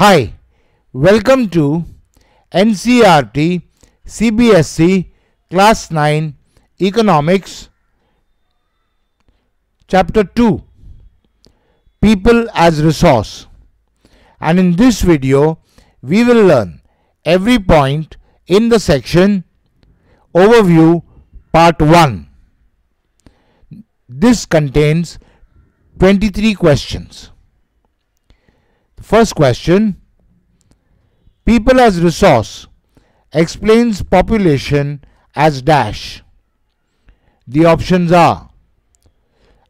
Hi, welcome to NCRT CBSC Class 9 Economics Chapter 2 People as Resource and in this video we will learn every point in the section Overview Part 1. This contains 23 questions. First question People as resource explains population as dash. The options are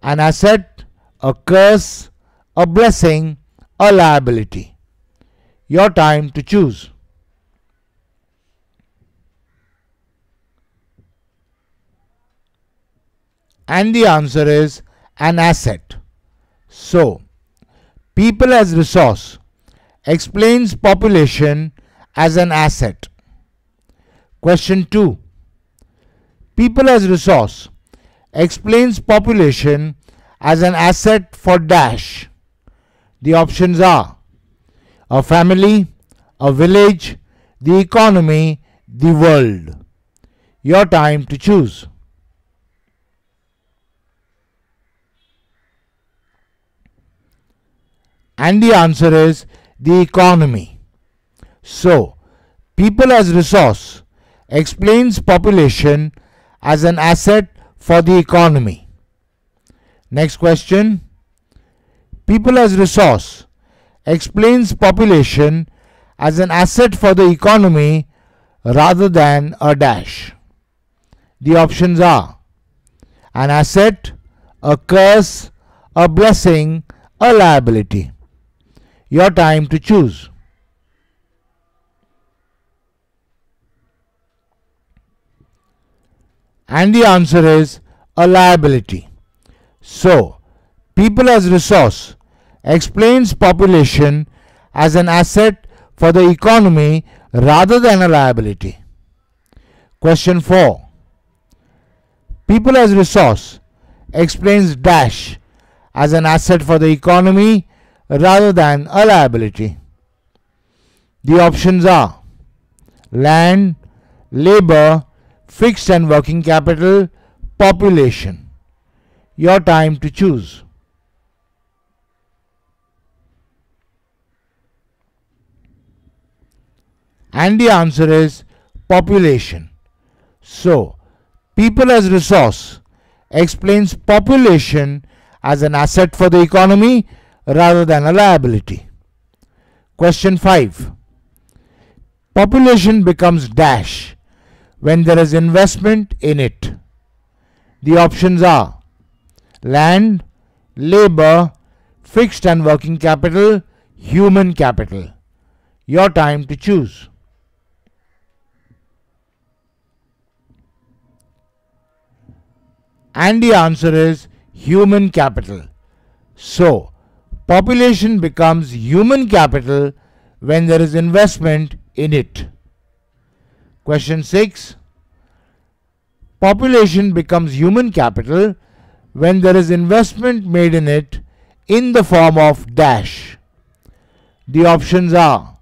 an asset, a curse, a blessing, a liability. Your time to choose. And the answer is an asset. So, people as resource explains population as an asset. Question 2. People as resource explains population as an asset for dash. The options are a family, a village, the economy, the world. Your time to choose. And the answer is the economy. So, people as resource explains population as an asset for the economy. Next question. People as resource explains population as an asset for the economy rather than a dash. The options are an asset, a curse, a blessing, a liability your time to choose. And the answer is a liability. So, people as resource explains population as an asset for the economy rather than a liability. Question 4. People as resource explains dash as an asset for the economy rather than a liability. The options are land, labor, fixed and working capital, population. Your time to choose. And the answer is population. So, people as resource explains population as an asset for the economy rather than a liability. Question 5. Population becomes dash when there is investment in it. The options are land, labor, fixed and working capital, human capital. Your time to choose. And the answer is human capital. So, population becomes human capital when there is investment in it. Question 6 Population becomes human capital when there is investment made in it in the form of dash. The options are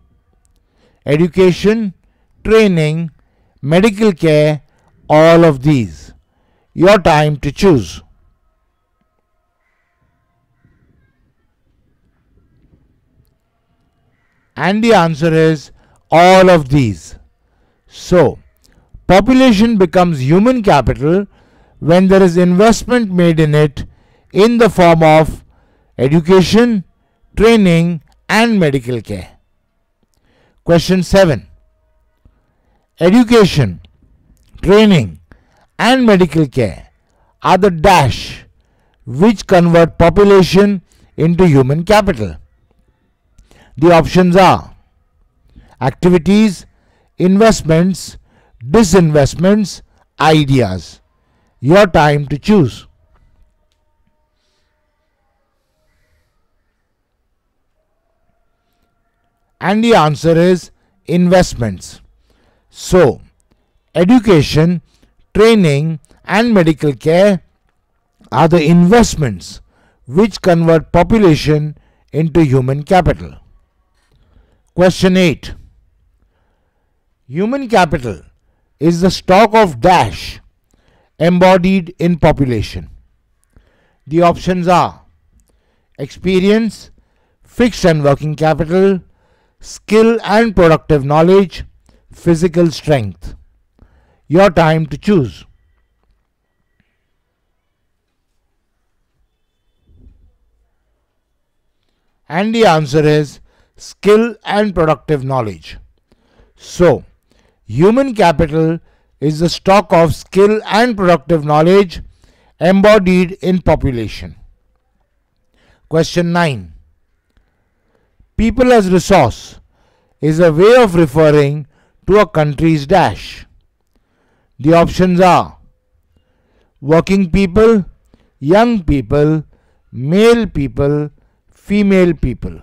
education, training, medical care, all of these. Your time to choose. And the answer is all of these. So, population becomes human capital when there is investment made in it in the form of education, training, and medical care. Question 7 Education, training, and medical care are the dash which convert population into human capital. The options are activities, investments, disinvestments, ideas. Your time to choose. And the answer is investments. So, education, training, and medical care are the investments which convert population into human capital. Question 8 Human capital is the stock of dash embodied in population. The options are experience, fixed and working capital, skill and productive knowledge, physical strength. Your time to choose. And the answer is skill and productive knowledge. So, human capital is the stock of skill and productive knowledge embodied in population. Question 9. People as resource is a way of referring to a country's dash. The options are working people, young people, male people, female people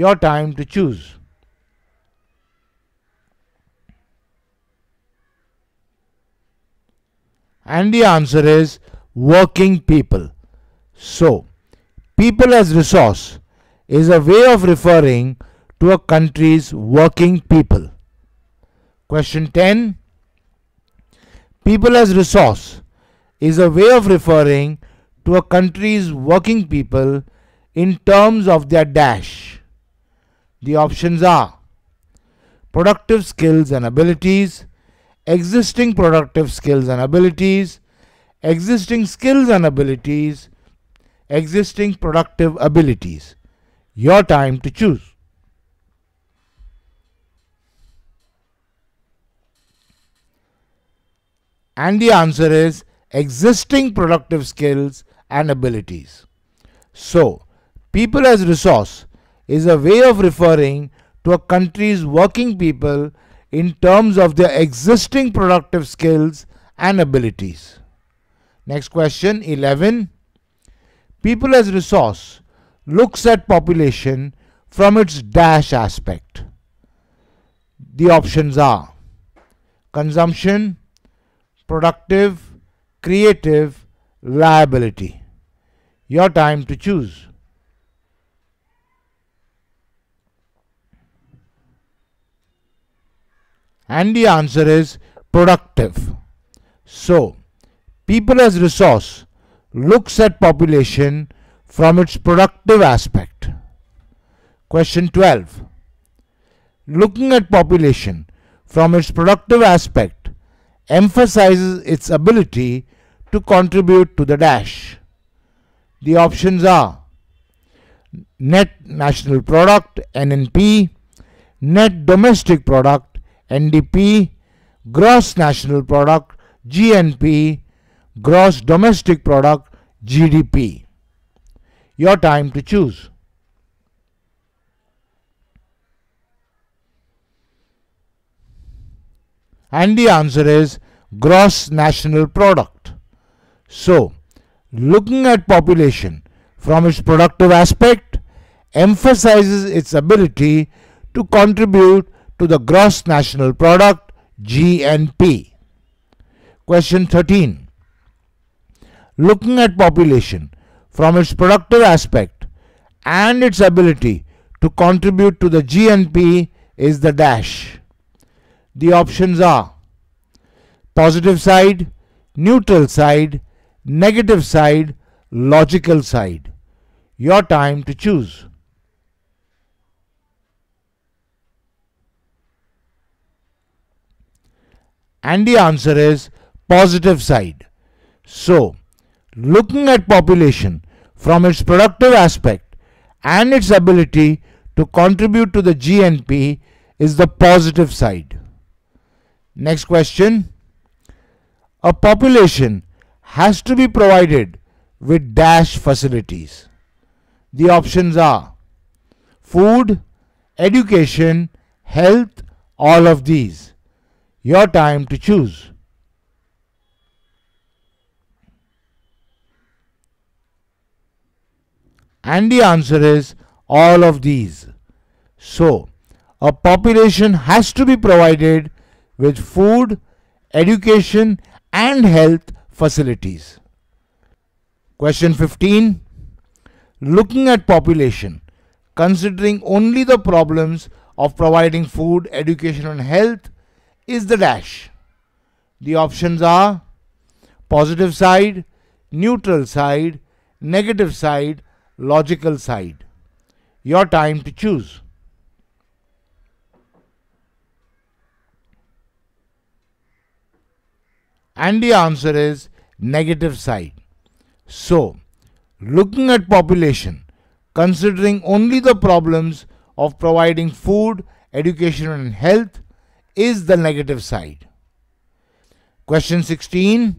your time to choose. And the answer is working people. So, people as resource is a way of referring to a country's working people. Question 10 People as resource is a way of referring to a country's working people in terms of their dash the options are productive skills and abilities, existing productive skills and abilities, existing skills and abilities, existing productive abilities. Your time to choose. And the answer is existing productive skills and abilities. So, people as resource is a way of referring to a country's working people in terms of their existing productive skills and abilities. Next question 11. People as resource looks at population from its dash aspect. The options are consumption, productive, creative, liability. Your time to choose. and the answer is productive. So, people as resource looks at population from its productive aspect. Question 12. Looking at population from its productive aspect emphasizes its ability to contribute to the dash. The options are net national product NNP, net domestic product NDP, gross national product, GNP, gross domestic product, GDP. Your time to choose. And the answer is gross national product. So, looking at population from its productive aspect emphasizes its ability to contribute to the gross national product GNP. Question 13. Looking at population from its productive aspect and its ability to contribute to the GNP is the dash. The options are positive side, neutral side, negative side, logical side. Your time to choose. and the answer is positive side. So, looking at population from its productive aspect and its ability to contribute to the GNP is the positive side. Next question. A population has to be provided with dash facilities. The options are food, education, health, all of these your time to choose. And the answer is all of these. So, a population has to be provided with food, education, and health facilities. Question 15. Looking at population, considering only the problems of providing food, education, and health, is the dash. The options are positive side, neutral side, negative side, logical side. Your time to choose. And the answer is negative side. So, looking at population, considering only the problems of providing food, education and health, is the negative side. Question 16.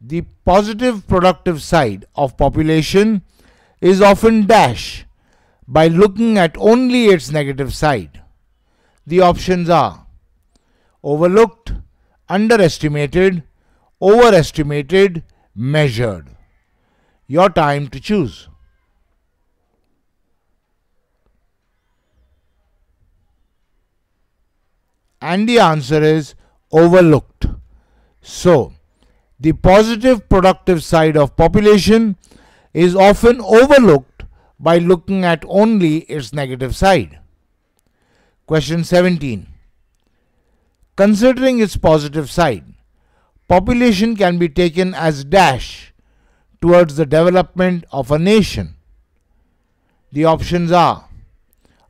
The positive productive side of population is often dash by looking at only its negative side. The options are overlooked, underestimated, overestimated, measured. Your time to choose. and the answer is overlooked. So, the positive productive side of population is often overlooked by looking at only its negative side. Question 17. Considering its positive side, population can be taken as dash towards the development of a nation. The options are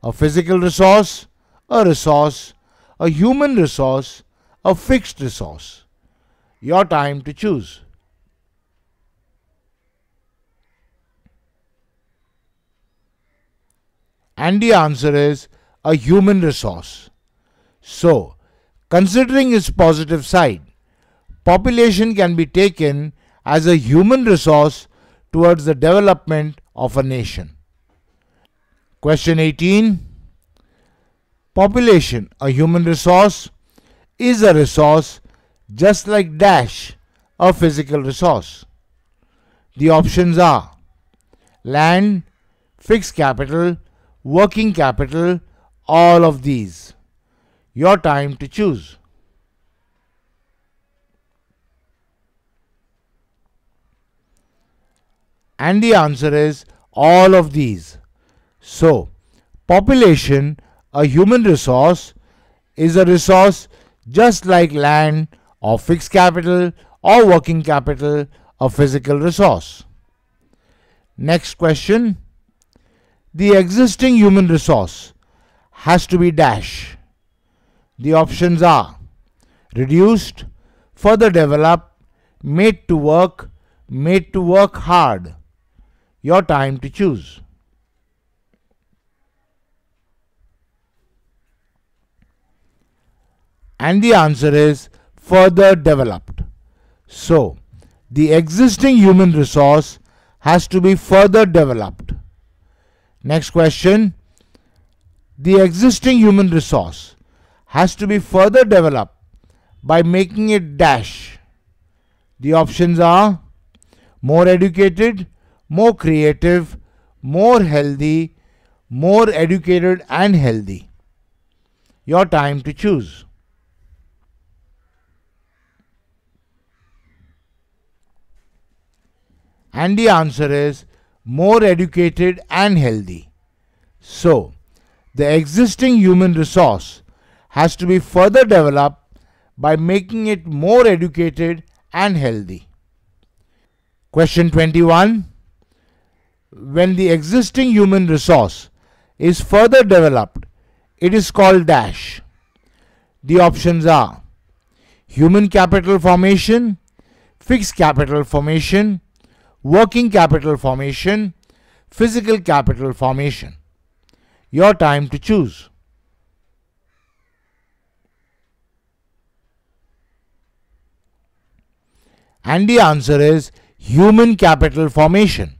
a physical resource, a resource, a human resource, a fixed resource. Your time to choose. And the answer is a human resource. So, considering its positive side, population can be taken as a human resource towards the development of a nation. Question 18 Population, a human resource, is a resource just like dash, a physical resource. The options are land, fixed capital, working capital, all of these. Your time to choose. And the answer is all of these. So, population a human resource is a resource just like land or fixed capital or working capital, a physical resource. Next question. The existing human resource has to be dash. The options are reduced, further develop, made to work, made to work hard. Your time to choose. and the answer is further developed. So, the existing human resource has to be further developed. Next question. The existing human resource has to be further developed by making it dash. The options are more educated, more creative, more healthy, more educated and healthy. Your time to choose. And the answer is more educated and healthy. So, the existing human resource has to be further developed by making it more educated and healthy. Question 21 When the existing human resource is further developed, it is called dash. The options are human capital formation, fixed capital formation, working capital formation, physical capital formation. Your time to choose. And the answer is human capital formation.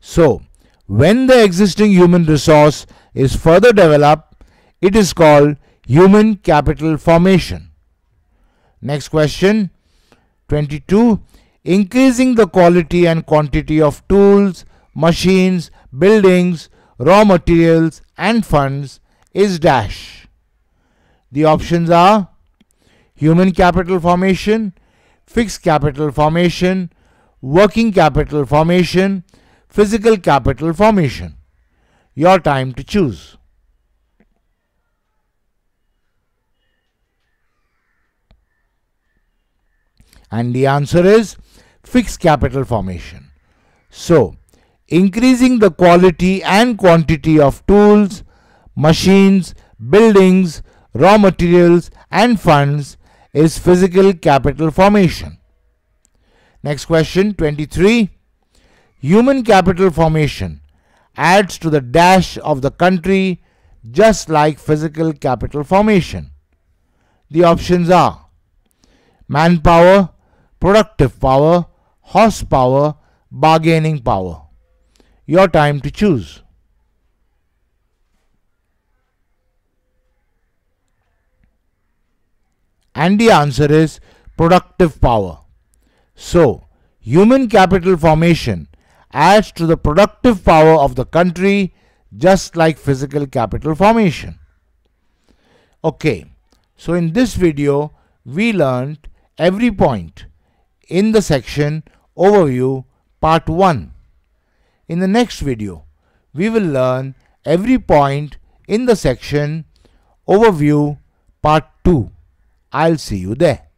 So, when the existing human resource is further developed, it is called human capital formation. Next question 22 increasing the quality and quantity of tools, machines, buildings, raw materials and funds is dash. The options are human capital formation, fixed capital formation, working capital formation, physical capital formation. Your time to choose. And the answer is fixed capital formation. So, increasing the quality and quantity of tools, machines, buildings, raw materials and funds is physical capital formation. Next question 23. Human capital formation adds to the dash of the country just like physical capital formation. The options are manpower, productive power, horsepower, bargaining power. Your time to choose. And the answer is productive power. So, human capital formation adds to the productive power of the country just like physical capital formation. Okay, so in this video, we learned every point in the section Overview Part 1. In the next video, we will learn every point in the section Overview Part 2. I'll see you there.